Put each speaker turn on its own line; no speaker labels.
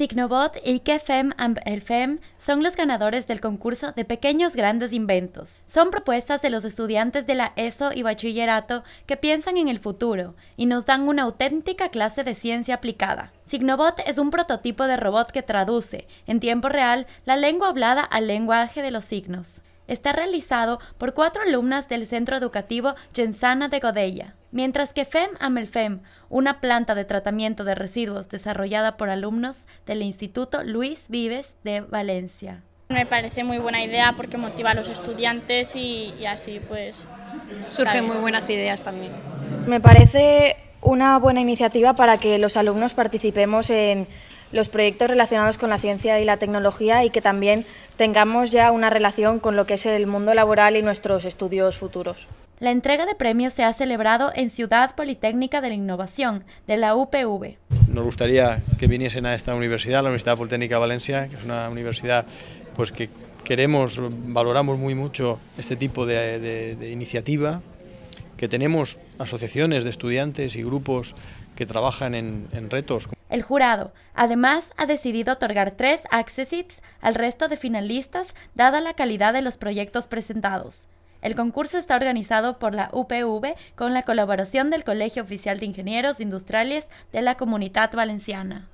Signobot y KFM e and FEM son los ganadores del concurso de Pequeños Grandes Inventos. Son propuestas de los estudiantes de la ESO y bachillerato que piensan en el futuro y nos dan una auténtica clase de ciencia aplicada. Signobot es un prototipo de robot que traduce, en tiempo real, la lengua hablada al lenguaje de los signos. Está realizado por cuatro alumnas del Centro Educativo Gensana de Godella mientras que FEM-AMELFEM, una planta de tratamiento de residuos desarrollada por alumnos del Instituto Luis Vives de Valencia.
Me parece muy buena idea porque motiva a los estudiantes y así pues... Surgen muy buenas
ideas también.
Me parece una buena iniciativa para que los alumnos participemos en los proyectos relacionados con la ciencia y la tecnología y que también tengamos ya una relación con lo que es el mundo laboral y nuestros estudios futuros.
La entrega de premios se ha celebrado en Ciudad Politécnica de la Innovación, de la UPV.
Nos gustaría que viniesen a esta universidad, la Universidad Politécnica de Valencia, que es una universidad pues, que queremos, valoramos muy mucho este tipo de, iniciativa, que tenemos asociaciones de estudiantes y grupos que trabajan en, retos.
El jurado, además, ha decidido otorgar tres Accessits al resto de finalistas, dada la calidad de los proyectos presentados. El concurso está organizado por la UPV con la colaboración del Colegio Oficial de Ingenieros Industriales de la Comunidad Valenciana.